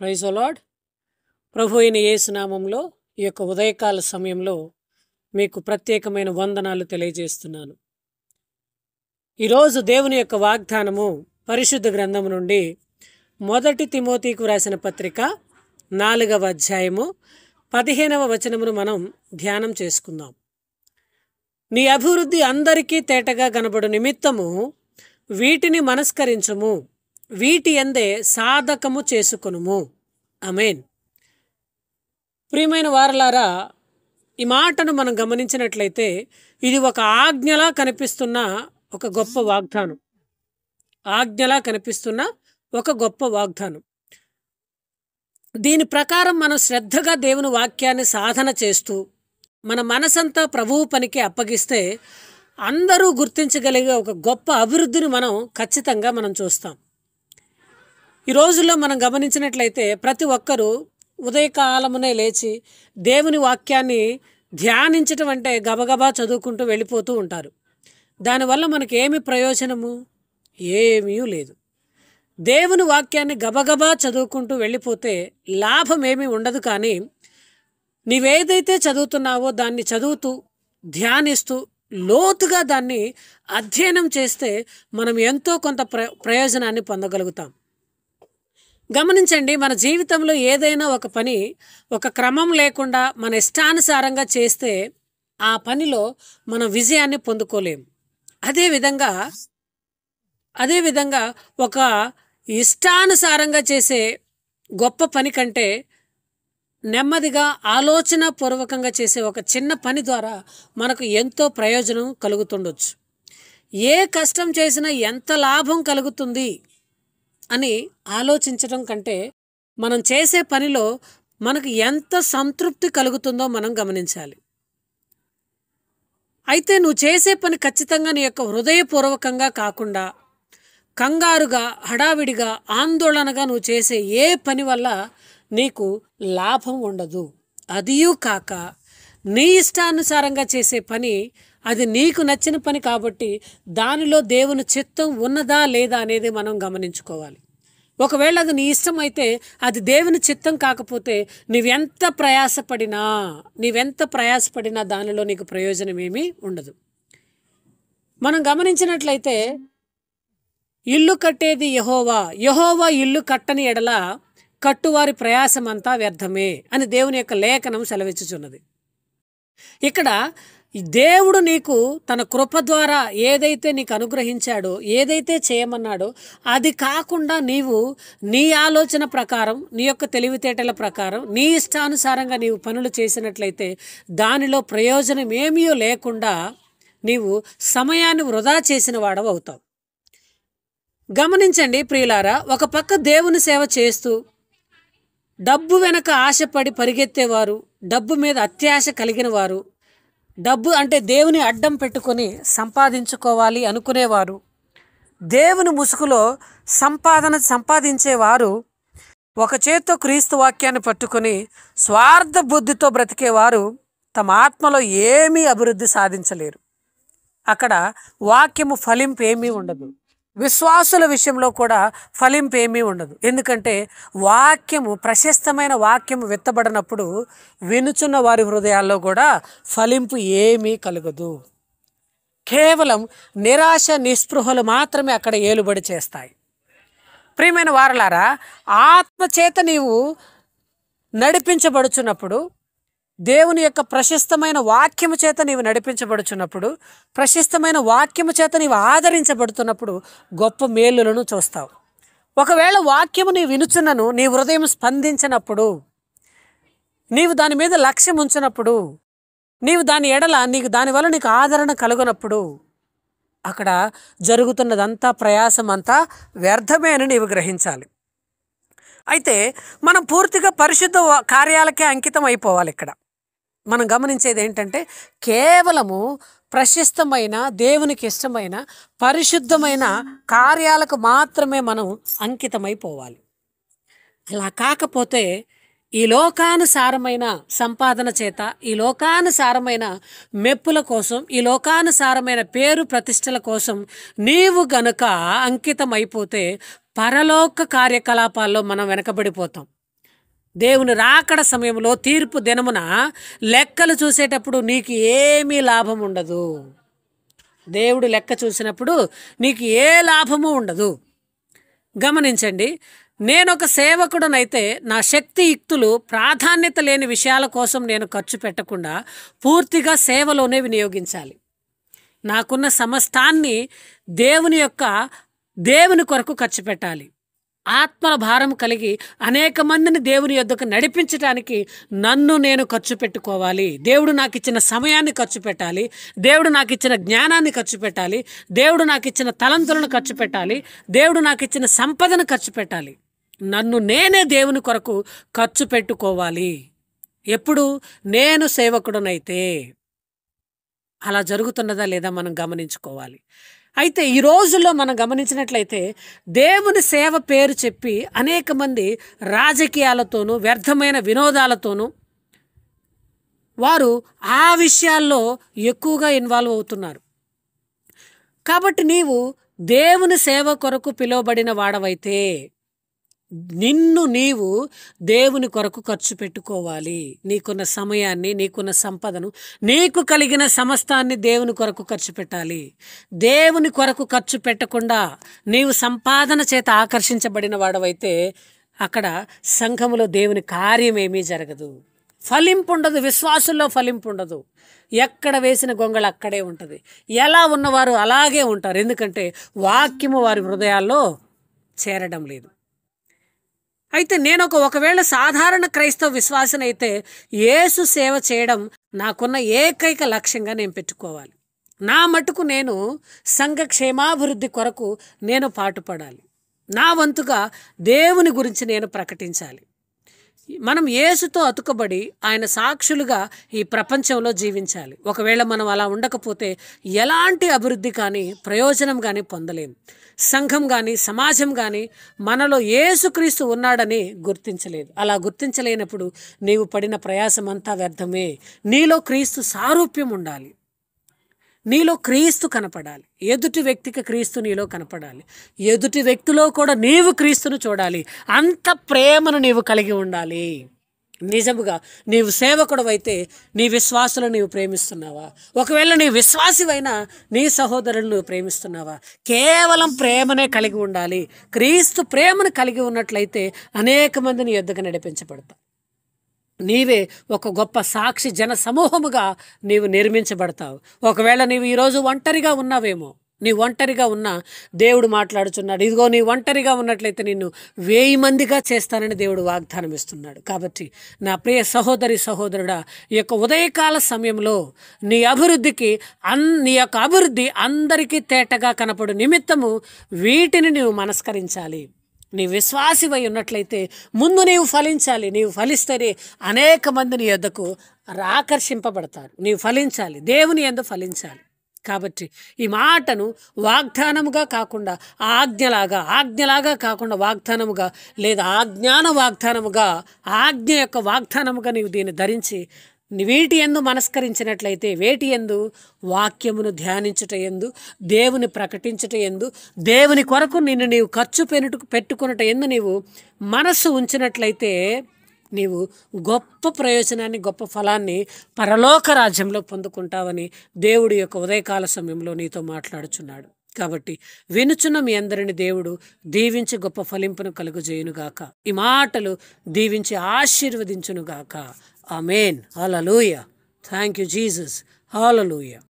ప్రైజోలాడ్ ప్రభు అయిన యేసునామంలో ఈ యొక్క ఉదయకాల సమయంలో మీకు ప్రత్యేకమైన వందనాలు తెలియజేస్తున్నాను ఈరోజు దేవుని యొక్క వాగ్దానము పరిశుద్ధ గ్రంథం నుండి మొదటి తిమోతికు రాసిన పత్రిక నాలుగవ అధ్యాయము పదిహేనవ వచనమును మనం ధ్యానం చేసుకుందాం నీ అభివృద్ధి అందరికీ తేటగా కనబడు నిమిత్తము వీటిని మనస్కరించము వీటి ఎందే సాధకము చేసుకొనుము అమేన్ ప్రియమైన వారలారా ఈ మాటను మనం గమనించినట్లయితే ఇది ఒక ఆజ్ఞలా కనిపిస్తున్న ఒక గొప్ప వాగ్దానం ఆజ్ఞలా కనిపిస్తున్న ఒక గొప్ప వాగ్దానం దీని ప్రకారం మనం శ్రద్ధగా దేవుని వాక్యాన్ని సాధన చేస్తూ మన మనసంతా ప్రభువు పనికి అప్పగిస్తే అందరూ గుర్తించగలిగే ఒక గొప్ప అభివృద్ధిని మనం ఖచ్చితంగా మనం చూస్తాం ఈ రోజుల్లో మనం గమనించినట్లయితే ప్రతి ఒక్కరూ ఉదయకాలమునే లేచి దేవుని వాక్యాన్ని ధ్యానించటం అంటే గబగబా చదువుకుంటూ వెళ్ళిపోతూ ఉంటారు దానివల్ల మనకి ఏమి ప్రయోజనము ఏమీ లేదు దేవుని వాక్యాన్ని గబగబా చదువుకుంటూ వెళ్ళిపోతే లాభం ఏమీ ఉండదు కానీ నీవేదైతే చదువుతున్నావో దాన్ని చదువుతూ ధ్యానిస్తూ లోతుగా దాన్ని అధ్యయనం చేస్తే మనం ఎంతో కొంత ప్రయోజనాన్ని పొందగలుగుతాం గమనించండి మన జీవితంలో ఏదైనా ఒక పని ఒక క్రమం లేకుండా మన ఇష్టానుసారంగా చేస్తే ఆ పనిలో మన విజయాన్ని పొందుకోలేం అదేవిధంగా అదేవిధంగా ఒక ఇష్టానుసారంగా చేసే గొప్ప పని కంటే నెమ్మదిగా ఆలోచన పూర్వకంగా చేసే ఒక చిన్న పని ద్వారా మనకు ఎంతో ప్రయోజనం కలుగుతుండొచ్చు ఏ కష్టం చేసినా ఎంత లాభం కలుగుతుంది అని ఆలోచించడం కంటే మనం చేసే పనిలో మనకు ఎంత సంతృప్తి కలుగుతుందో మనం గమనించాలి అయితే నువ్వు చేసే పని ఖచ్చితంగా నీ యొక్క హృదయపూర్వకంగా కాకుండా కంగారుగా హడావిడిగా ఆందోళనగా నువ్వు చేసే ఏ పని వల్ల నీకు లాభం ఉండదు అదియూ కాక నీ ఇష్టానుసారంగా చేసే పని అది నీకు నచ్చిన పని కాబట్టి దానిలో దేవుని చిత్తం ఉన్నదా లేదా అనేది మనం గమనించుకోవాలి ఒకవేళ అది నీ ఇష్టం అయితే అది దేవుని చిత్తం కాకపోతే నీవెంత ప్రయాసపడినా నీవెంత ప్రయాసపడినా దానిలో నీకు ప్రయోజనం ఏమీ ఉండదు మనం గమనించినట్లయితే ఇల్లు కట్టేది యహోవా యహోవా ఇల్లు కట్టని ఎడల కట్టువారి ప్రయాసమంతా వ్యర్థమే అని దేవుని యొక్క లేఖనం సెలవిచ్చుచున్నది ఇక్కడ దేవుడు నీకు తన కృప ద్వారా ఏదైతే నీకు అనుగ్రహించాడో ఏదైతే చేయమన్నాడో అది కాకుండా నీవు నీ ఆలోచన ప్రకారం నీ యొక్క తెలివితేటల ప్రకారం నీ ఇష్టానుసారంగా నీవు పనులు చేసినట్లయితే దానిలో ప్రయోజనం ఏమీ లేకుండా నీవు సమయాన్ని వృధా చేసిన వాడవు అవుతావు గమనించండి ప్రియులారా ఒక పక్క దేవుని సేవ చేస్తూ డబ్బు వెనక ఆశపడి పరిగెత్తేవారు డబ్బు మీద అత్యాశ కలిగిన వారు డబ్బు అంటే దేవుని అడ్డం పెట్టుకొని సంపాదించుకోవాలి అనుకునేవారు దేవుని ముసుగులో సంపాదన సంపాదించేవారు ఒక చేత్తో క్రీస్తు వాక్యాన్ని పట్టుకొని స్వార్థ బుద్ధితో బ్రతికేవారు తమ ఆత్మలో ఏమీ అభివృద్ధి సాధించలేరు అక్కడ వాక్యము ఫలింపు ఏమీ ఉండదు విశ్వాసుల విషయంలో కూడా ఫలింపు ఏమీ ఉండదు ఎందుకంటే వాక్యము ప్రశస్తమైన వాక్యము విత్తబడినప్పుడు వినుచున్న వారి హృదయాల్లో కూడా ఫలింపు ఏమీ కలగదు కేవలం నిరాశ నిస్పృహలు మాత్రమే అక్కడ ఏలుబడి చేస్తాయి ప్రియమైన వారలారా ఆత్మచేత నీవు నడిపించబడుచున్నప్పుడు దేవుని యొక్క ప్రశస్తమైన వాక్యము చేత నీవు నడిపించబడుచున్నప్పుడు ప్రశస్తమైన వాక్యము చేత నీవు ఆదరించబడుతున్నప్పుడు గొప్ప మేలులను చూస్తావు ఒకవేళ వాక్యము నీ వినుచున్నను నీ హృదయం స్పందించినప్పుడు నీవు దాని మీద లక్ష్యం ఉంచినప్పుడు నీవు దాని ఎడల నీకు దానివల్ల నీకు ఆదరణ కలుగునప్పుడు అక్కడ జరుగుతున్నదంతా ప్రయాసం అంతా వ్యర్థమే అని నీవు గ్రహించాలి అయితే మనం పూర్తిగా పరిశుద్ధ కార్యాలకే అంకితం అయిపోవాలి ఇక్కడ మనం గమనించేది ఏంటంటే కేవలము ప్రశస్తమైన దేవునికి ఇష్టమైన పరిశుద్ధమైన కార్యాలకు మాత్రమే మనం అంకితమైపోవాలి అలా కాకపోతే ఈ లోకానుసారమైన సంపాదన చేత ఈ లోకానుసారమైన మెప్పుల కోసం ఈ లోకానుసారమైన పేరు ప్రతిష్టల కోసం నీవు గనుక అంకితమైపోతే పరలోక కార్యకలాపాల్లో మనం వెనకబడిపోతాం దేవుని రాకడ సమయంలో తీర్పు దినమున లెక్కలు చూసేటప్పుడు నీకు ఏమీ లాభం ఉండదు దేవుడు లెక్క చూసినప్పుడు నీకు ఏ లాభము ఉండదు గమనించండి నేను ఒక సేవకుడనైతే నా శక్తియుక్తులు ప్రాధాన్యత లేని విషయాల కోసం నేను ఖర్చు పెట్టకుండా పూర్తిగా సేవలోనే వినియోగించాలి నాకున్న సమస్తాన్ని దేవుని యొక్క దేవుని కొరకు ఖర్చు పెట్టాలి ఆత్మల భారం కలిగి అనేక మందిని దేవుని యొద్దకు నడిపించడానికి నన్ను నేను ఖర్చు పెట్టుకోవాలి దేవుడు నాకు ఇచ్చిన సమయాన్ని ఖర్చు పెట్టాలి దేవుడు నాకు ఇచ్చిన జ్ఞానాన్ని ఖర్చు పెట్టాలి దేవుడు నాకు ఇచ్చిన తలంతులను ఖర్చు పెట్టాలి దేవుడు నాకు ఇచ్చిన సంపదను ఖర్చు పెట్టాలి నన్ను నేనే దేవుని కొరకు ఖర్చు పెట్టుకోవాలి ఎప్పుడు నేను సేవకుడనైతే అలా జరుగుతున్నదా లేదా మనం గమనించుకోవాలి అయితే ఈ రోజుల్లో మనం గమనించినట్లయితే దేవుని సేవ పేరు చెప్పి అనేక మంది రాజకీయాలతోనూ వ్యర్థమైన వినోదాలతోనూ వారు ఆ విషయాల్లో ఎక్కువగా ఇన్వాల్వ్ అవుతున్నారు కాబట్టి నీవు దేవుని సేవ కొరకు పిలువబడిన వాడవైతే నిన్ను నీవు దేవుని కొరకు ఖర్చు పెట్టుకోవాలి నీకున్న సమయాన్ని నీకున్న సంపదను నీకు కలిగిన సమస్తాన్ని దేవుని కొరకు ఖర్చు పెట్టాలి దేవుని కొరకు ఖర్చు పెట్టకుండా నీవు సంపాదన చేత ఆకర్షించబడిన వాడవైతే అక్కడ సంఘములో దేవుని కార్యమేమీ జరగదు ఫలింపు ఉండదు విశ్వాసంలో ఫలింపు ఉండదు ఎక్కడ వేసిన గొంగళ అక్కడే ఉంటుంది ఎలా ఉన్నవారు అలాగే ఉంటారు ఎందుకంటే వాక్యము వారి హృదయాల్లో చేరడం లేదు అయితే నేను ఒక ఒకవేళ సాధారణ క్రైస్తవ విశ్వాసనైతే యేసు సేవ చేయడం నాకున్న ఏకైక లక్ష్యంగా నేను పెట్టుకోవాలి నా మటుకు నేను సంఘ క్షేమాభివృద్ధి కొరకు నేను పాటుపడాలి నా వంతుగా దేవుని గురించి నేను ప్రకటించాలి మనం ఏసుతో అతుకబడి ఆయన సాక్షులుగా ఈ ప్రపంచంలో జీవించాలి ఒకవేళ మనం అలా ఉండకపోతే ఎలాంటి అభివృద్ధి కానీ ప్రయోజనం కానీ పొందలేం సంఘం కానీ సమాజం కానీ మనలో ఏసుక్రీస్తు ఉన్నాడని గుర్తించలేదు అలా గుర్తించలేనప్పుడు నీవు పడిన ప్రయాసం అంతా వ్యర్థమే నీలో క్రీస్తు సారూప్యం ఉండాలి నీలో క్రీస్తు కనపడాలి ఎదుటి వ్యక్తికి క్రీస్తు నీలో కనపడాలి ఎదుటి వ్యక్తిలో కూడా నీవు క్రీస్తును చూడాలి అంత ప్రేమను నీవు కలిగి ఉండాలి నిజముగా నీవు సేవకుడు అయితే నీ విశ్వాసులు నీవు ప్రేమిస్తున్నావా ఒకవేళ నీ విశ్వాసివైనా నీ సహోదరులు నువ్వు ప్రేమిస్తున్నావా కేవలం ప్రేమనే కలిగి ఉండాలి క్రీస్తు ప్రేమను కలిగి ఉన్నట్లయితే అనేక మందిని ఎద్దుగా నడిపించబడతా నీవే ఒక గొప్ప సాక్షి జన సమూహముగా నీవు నిర్మించబడతావు ఒకవేళ నీవు ఈరోజు ఒంటరిగా ఉన్నావేమో నీ ఒంటరిగా ఉన్న దేవుడు మాట్లాడుచున్నాడు ఇదిగో నీ ఒంటరిగా ఉన్నట్లయితే నిన్ను వేయి మందిగా చేస్తానని దేవుడు వాగ్దానం ఇస్తున్నాడు కాబట్టి నా ప్రియ సహోదరి సహోదరుడా ఈ యొక్క ఉదయకాల సమయంలో నీ అభివృద్ధికి అన్ నీ యొక్క అభివృద్ధి అందరికీ తేటగా కనపడు నిమిత్తము వీటిని నీవు మనస్కరించాలి నీ విశ్వాసమై ఉన్నట్లయితే ముందు నీవు ఫలించాలి నీవు ఫలిస్తేనే అనేక మంది నీ యొద్దకు ఆకర్షింపబడతారు నీవు ఫలించాలి దేవుని ఎందు ఫలించాలి కాబట్టి ఈ మాటను వాగ్దానముగా కాకుండా ఆజ్ఞలాగా ఆజ్ఞలాగా కాకుండా వాగ్దానముగా లేదా ఆజ్ఞాన వాగ్దానముగా ఆజ్ఞ యొక్క వాగ్దానముగా నీవు దీన్ని ధరించి వీటి ఎందు మనస్కరించినట్లయితే వేటి ఎందు వాక్యమును ధ్యానించుట ఎందు దేవుని ప్రకటించుట ఎందు దేవుని కొరకు నిన్ను నీవు ఖర్చు పెట్టుకు పెట్టుకున్నట ఎందు నీవు మనస్సు ఉంచినట్లయితే నీవు గొప్ప ప్రయోజనాన్ని గొప్ప ఫలాన్ని పరలోక రాజ్యంలో పొందుకుంటావని దేవుడి యొక్క ఉదయకాల సమయంలో నీతో మాట్లాడుచున్నాడు కాబట్టి వినుచున్న మీ అందరిని దేవుడు దీవించి గొప్ప ఫలింపును కలుగజేయునుగాక ఈ మాటలు దీవించి ఆశీర్వదించునుగాక Amen. Hallelujah. Thank you, Jesus. Hallelujah.